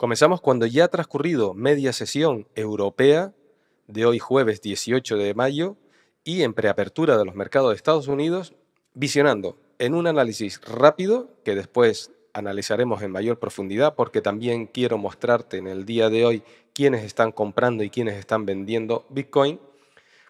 Comenzamos cuando ya ha transcurrido media sesión europea de hoy jueves 18 de mayo y en preapertura de los mercados de Estados Unidos, visionando en un análisis rápido que después analizaremos en mayor profundidad porque también quiero mostrarte en el día de hoy quiénes están comprando y quiénes están vendiendo Bitcoin.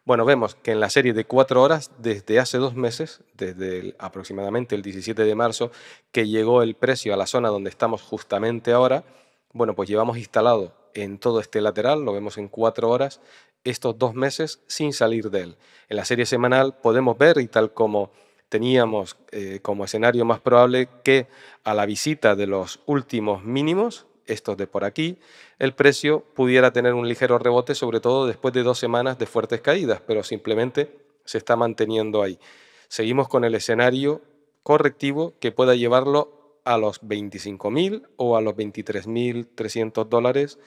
Bueno, vemos que en la serie de cuatro horas, desde hace dos meses, desde aproximadamente el 17 de marzo, que llegó el precio a la zona donde estamos justamente ahora, bueno, pues llevamos instalado en todo este lateral, lo vemos en cuatro horas, estos dos meses sin salir de él. En la serie semanal podemos ver, y tal como teníamos eh, como escenario más probable, que a la visita de los últimos mínimos, estos de por aquí, el precio pudiera tener un ligero rebote, sobre todo después de dos semanas de fuertes caídas, pero simplemente se está manteniendo ahí. Seguimos con el escenario correctivo que pueda llevarlo a los 25.000 o a los 23.300 dólares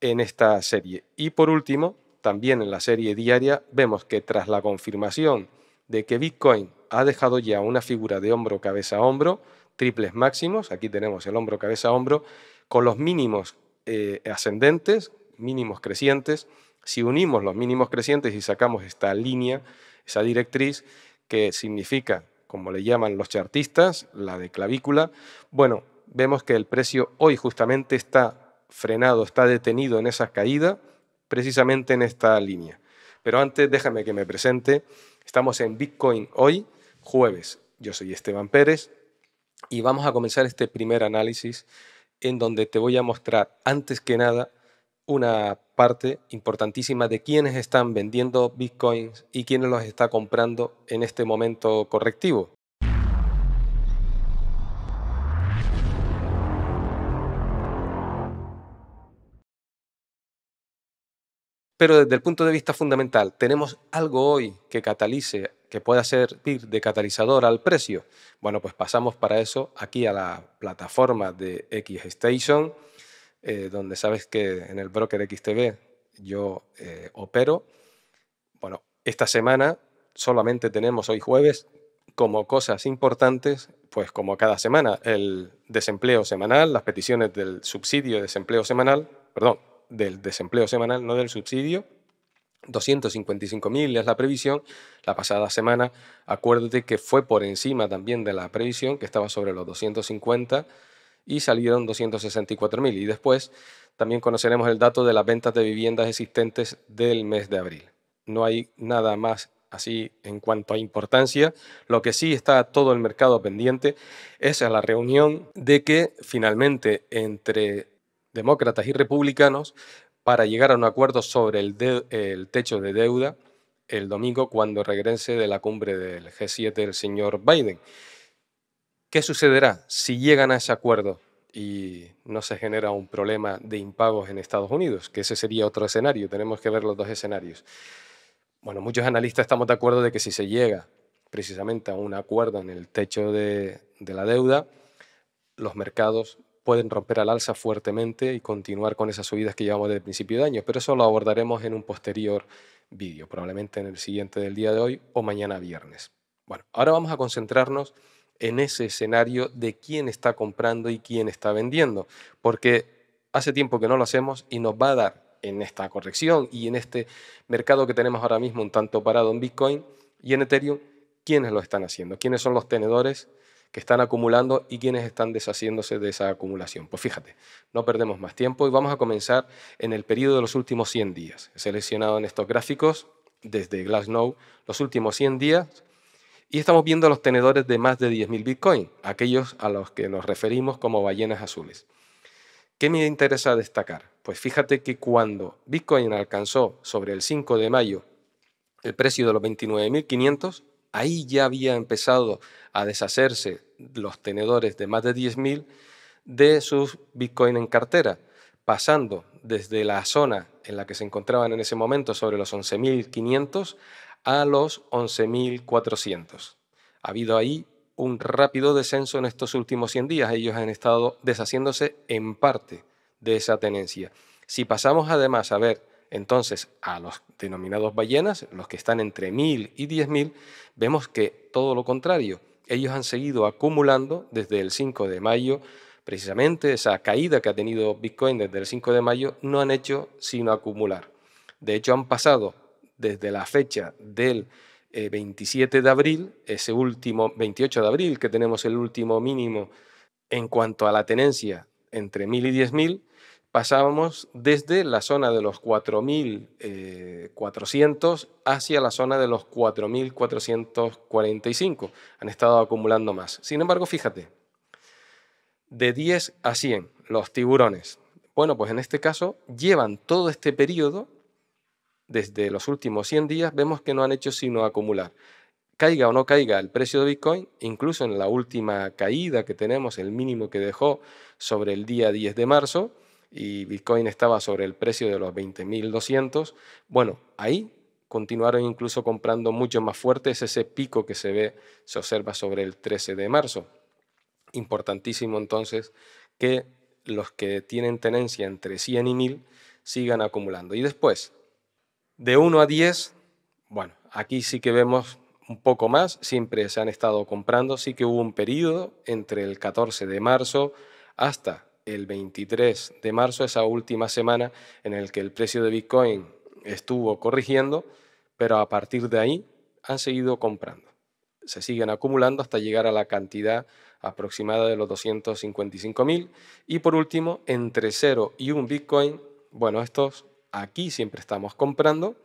en esta serie. Y por último, también en la serie diaria vemos que tras la confirmación de que Bitcoin ha dejado ya una figura de hombro cabeza hombro, triples máximos, aquí tenemos el hombro cabeza hombro, con los mínimos eh, ascendentes, mínimos crecientes, si unimos los mínimos crecientes y sacamos esta línea, esa directriz que significa como le llaman los chartistas, la de clavícula, bueno, vemos que el precio hoy justamente está frenado, está detenido en esa caída, precisamente en esta línea. Pero antes déjame que me presente. Estamos en Bitcoin hoy, jueves. Yo soy Esteban Pérez y vamos a comenzar este primer análisis en donde te voy a mostrar antes que nada una parte importantísima de quiénes están vendiendo bitcoins y quiénes los está comprando en este momento correctivo. Pero desde el punto de vista fundamental, ¿tenemos algo hoy que catalice, que pueda servir de catalizador al precio? Bueno, pues pasamos para eso aquí a la plataforma de X Station eh, donde sabes que en el broker XTB yo eh, opero. Bueno, esta semana solamente tenemos hoy jueves como cosas importantes, pues como cada semana, el desempleo semanal, las peticiones del subsidio de desempleo semanal, perdón, del desempleo semanal, no del subsidio, 255.000 es la previsión. La pasada semana, acuérdate que fue por encima también de la previsión, que estaba sobre los 250 y salieron 264.000. Y después también conoceremos el dato de las ventas de viviendas existentes del mes de abril. No hay nada más así en cuanto a importancia. Lo que sí está todo el mercado pendiente es a la reunión de que finalmente entre demócratas y republicanos para llegar a un acuerdo sobre el, el techo de deuda el domingo cuando regrese de la cumbre del G7 el señor Biden. ¿Qué sucederá si llegan a ese acuerdo y no se genera un problema de impagos en Estados Unidos? Que ese sería otro escenario, tenemos que ver los dos escenarios. Bueno, muchos analistas estamos de acuerdo de que si se llega precisamente a un acuerdo en el techo de, la deuda, los mercados pueden romper al alza fuertemente y continuar con esas subidas que llevamos desde el principio de año, pero eso lo abordaremos en un posterior vídeo, probablemente en el siguiente del día de hoy o mañana viernes. Bueno, ahora vamos a concentrarnos en ese escenario de quién está comprando y quién está vendiendo, porque hace tiempo que no lo hacemos y nos va a dar en esta corrección y en este mercado que tenemos ahora mismo un tanto parado en Bitcoin y en Ethereum, quiénes lo están haciendo, quiénes son los tenedores que están acumulando y quiénes están deshaciéndose de esa acumulación. Pues fíjate, no perdemos más tiempo y vamos a comenzar en el periodo de los últimos 100 días. He seleccionado en estos gráficos desde Glassnode los últimos 100 días y estamos viendo los tenedores de más de 10.000 Bitcoin, aquellos a los que nos referimos como ballenas azules. ¿Qué me interesa destacar? Pues fíjate que cuando Bitcoin alcanzó sobre el 5 de mayo el precio de los 29.500, ahí ya había empezado a deshacerse los tenedores de más de 10.000 de sus Bitcoin en cartera, pasando desde la zona en la que se encontraban en ese momento sobre los 11.500 a los 11.400. Ha habido ahí un rápido descenso en estos últimos 100 días. Ellos han estado deshaciéndose en parte de esa tenencia. Si pasamos además a ver entonces a los denominados ballenas, los que están entre 1.000 y 10.000, vemos que todo lo contrario, ellos han seguido acumulando desde el 5 de mayo, precisamente esa caída que ha tenido Bitcoin desde el 5 de mayo, no han hecho sino acumular. De hecho, han pasado desde la fecha del 27 eh, de abril, ese último 28 de abril que tenemos el último mínimo en cuanto a la tenencia entre 1.000 y 10.000, pasábamos desde la zona de los 4.400 eh, hacia la zona de los 4.445. Han estado acumulando más. Sin embargo, fíjate, de 10 a 100 los tiburones. Bueno, pues en este caso llevan todo este periodo desde los últimos 100 días vemos que no han hecho sino acumular. Caiga o no caiga el precio de Bitcoin, incluso en la última caída que tenemos, el mínimo que dejó sobre el día 10 de marzo, y Bitcoin estaba sobre el precio de los 20.200, bueno, ahí continuaron incluso comprando mucho más fuerte, ese pico que se ve, se observa sobre el 13 de marzo. Importantísimo entonces que los que tienen tenencia entre 100 y 1000 sigan acumulando. Y después, de 1 a 10, bueno, aquí sí que vemos un poco más, siempre se han estado comprando, sí que hubo un periodo entre el 14 de marzo hasta el 23 de marzo, esa última semana en el que el precio de Bitcoin estuvo corrigiendo, pero a partir de ahí han seguido comprando. Se siguen acumulando hasta llegar a la cantidad aproximada de los 255.000 y por último, entre 0 y 1 Bitcoin, bueno, estos aquí siempre estamos comprando.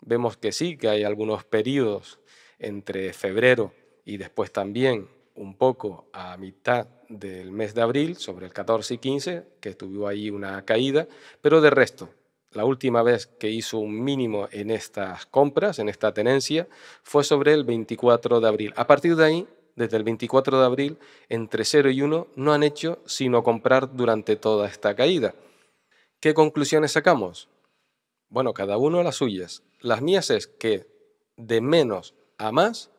Vemos que sí, que hay algunos periodos entre febrero y después también un poco a mitad del mes de abril, sobre el 14 y 15, que estuvo ahí una caída, pero de resto, la última vez que hizo un mínimo en estas compras, en esta tenencia, fue sobre el 24 de abril. A partir de ahí, desde el 24 de abril, entre 0 y 1 no han hecho sino comprar durante toda esta caída. ¿Qué conclusiones sacamos? Bueno, cada uno las suyas. Las mías es que de menos a más,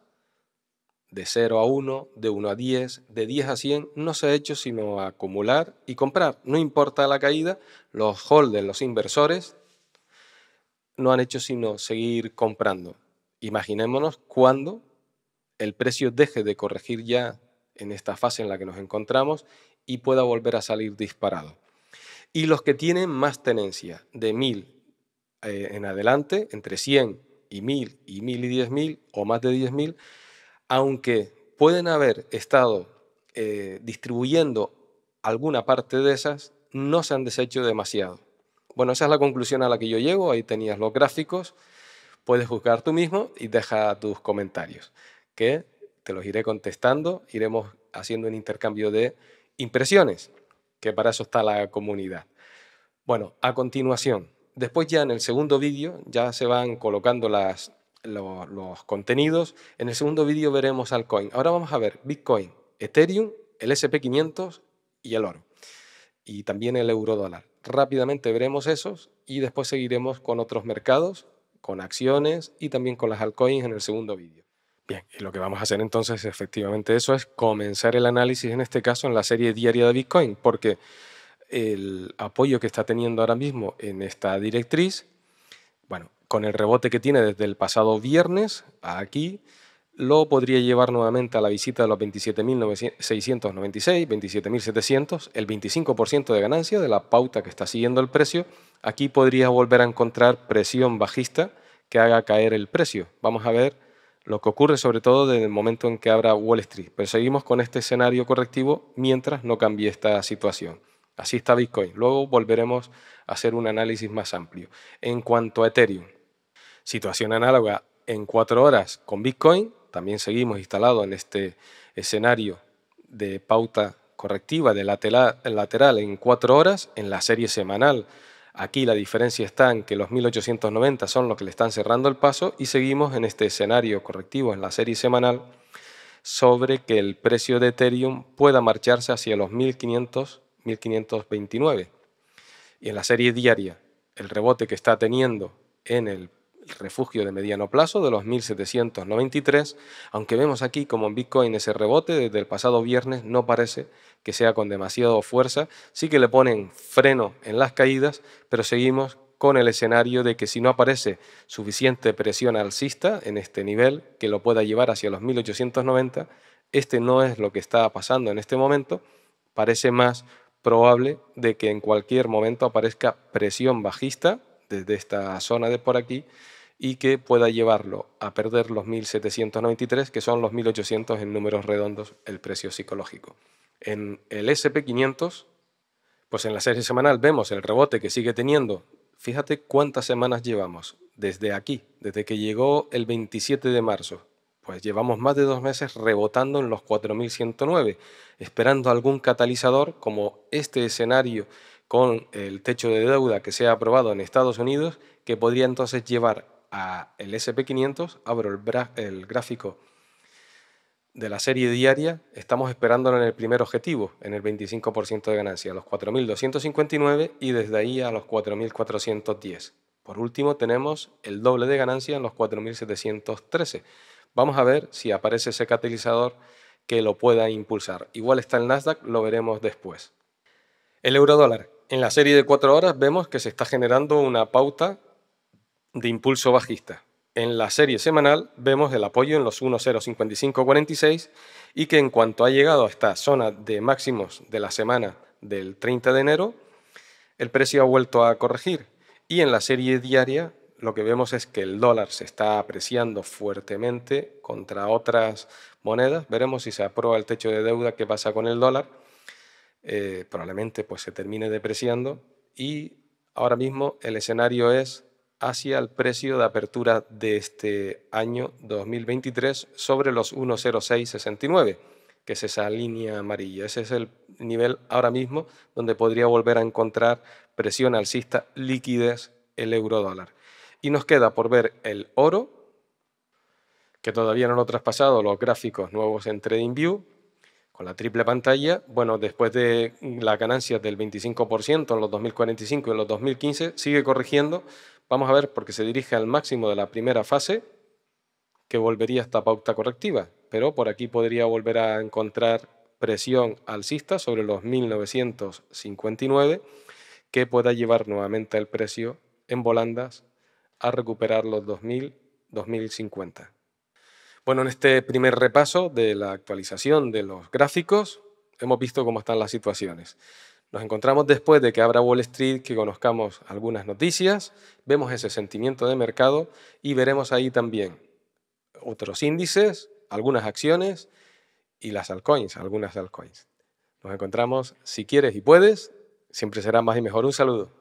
de 0 a 1, de 1 a 10, de 10 a 100, no se ha hecho sino acumular y comprar. No importa la caída, los holders, los inversores, no han hecho sino seguir comprando. Imaginémonos cuando el precio deje de corregir ya en esta fase en la que nos encontramos y pueda volver a salir disparado. Y los que tienen más tenencia de 1000 eh, en adelante, entre 100 y 1000 y 1000 y 10.000 o más de 10.000, aunque pueden haber estado eh, distribuyendo alguna parte de esas, no se han deshecho demasiado. Bueno, esa es la conclusión a la que yo llego, ahí tenías los gráficos, puedes juzgar tú mismo y deja tus comentarios, que te los iré contestando, iremos haciendo un intercambio de impresiones, que para eso está la comunidad. Bueno, a continuación, Después ya en el segundo vídeo ya se van colocando los, contenidos. En el segundo vídeo veremos altcoin. Ahora vamos a ver Bitcoin, Ethereum, el SP500 y el oro. Y también el euro dólar. Rápidamente veremos esos y después seguiremos con otros mercados, con acciones y también con las altcoins en el segundo vídeo. Bien, y lo que vamos a hacer entonces efectivamente eso es comenzar el análisis en este caso en la serie diaria de Bitcoin, porque el apoyo que está teniendo ahora mismo en esta directriz, bueno, con el rebote que tiene desde el pasado viernes aquí, lo podría llevar nuevamente a la visita de los 27.696, 27.700, el 25% de ganancia de la pauta que está siguiendo el precio. Aquí podría volver a encontrar presión bajista que haga caer el precio. Vamos a ver lo que ocurre sobre todo desde el momento en que abra Wall Street. Pero seguimos con este escenario correctivo mientras no cambie esta situación. Así está Bitcoin. Luego volveremos a hacer un análisis más amplio. En cuanto a Ethereum, situación análoga en cuatro horas con Bitcoin. También seguimos instalado en este escenario de pauta correctiva de lateral en cuatro horas en la serie semanal. Aquí la diferencia está en que los 1890 son los que le están cerrando el paso y seguimos en este escenario correctivo en la serie semanal sobre que el precio de Ethereum pueda marcharse hacia los 1500 1529. Y en la serie diaria, el rebote que está teniendo en el refugio de mediano plazo de los 1793, aunque vemos aquí como en Bitcoin ese rebote desde el pasado viernes no parece que sea con demasiada fuerza, sí que le ponen freno en las caídas, pero seguimos con el escenario de que si no aparece suficiente presión alcista en este nivel que lo pueda llevar hacia los 1890, este no es lo que está pasando en este momento, parece más probable de que en cualquier momento aparezca presión bajista desde esta zona de por aquí y que pueda llevarlo a perder los 1.793, que son los 1.800 en números redondos el precio psicológico. En el SP500, pues en la serie semanal vemos el rebote que sigue teniendo. Fíjate cuántas semanas llevamos desde aquí, desde que llegó el 27 de marzo pues llevamos más de dos meses rebotando en los 4.109, esperando algún catalizador como este escenario con el techo de deuda que se ha aprobado en Estados Unidos, que podría entonces llevar a el SP500, abro el, el gráfico de la serie diaria, estamos esperándolo en el primer objetivo, en el 25% de ganancia, a los 4.259 y desde ahí a los 4.410. Por último, tenemos el doble de ganancia en los 4.713. Vamos a ver si aparece ese catalizador que lo pueda impulsar. Igual está el Nasdaq, lo veremos después. El euro dólar. En la serie de cuatro horas vemos que se está generando una pauta de impulso bajista. En la serie semanal vemos el apoyo en los 1.05546 y que en cuanto ha llegado a esta zona de máximos de la semana del 30 de enero, el precio ha vuelto a corregir y en la serie diaria lo que vemos es que el dólar se está apreciando fuertemente contra otras monedas. Veremos si se aprueba el techo de deuda, que pasa con el dólar. Eh, probablemente pues, se termine depreciando y ahora mismo el escenario es hacia el precio de apertura de este año 2023 sobre los 1,0669, que es esa línea amarilla. Ese es el nivel ahora mismo donde podría volver a encontrar presión alcista, liquidez, el euro dólar. Y nos queda por ver el oro, que todavía no lo he traspasado, los gráficos nuevos en TradingView, con la triple pantalla. Bueno, después de la ganancias del 25% en los 2045 y en los 2015, sigue corrigiendo. Vamos a ver porque se dirige al máximo de la primera fase, que volvería esta pauta correctiva. Pero por aquí podría volver a encontrar presión alcista sobre los 1959 que pueda llevar nuevamente el precio en volandas a recuperar los 2000-2050. Bueno, en este primer repaso de la actualización de los gráficos, hemos visto cómo están las situaciones. Nos encontramos después de que abra Wall Street, que conozcamos algunas noticias, vemos ese sentimiento de mercado y veremos ahí también otros índices, algunas acciones y las altcoins, algunas altcoins. Nos encontramos, si quieres y puedes, siempre será más y mejor. Un saludo.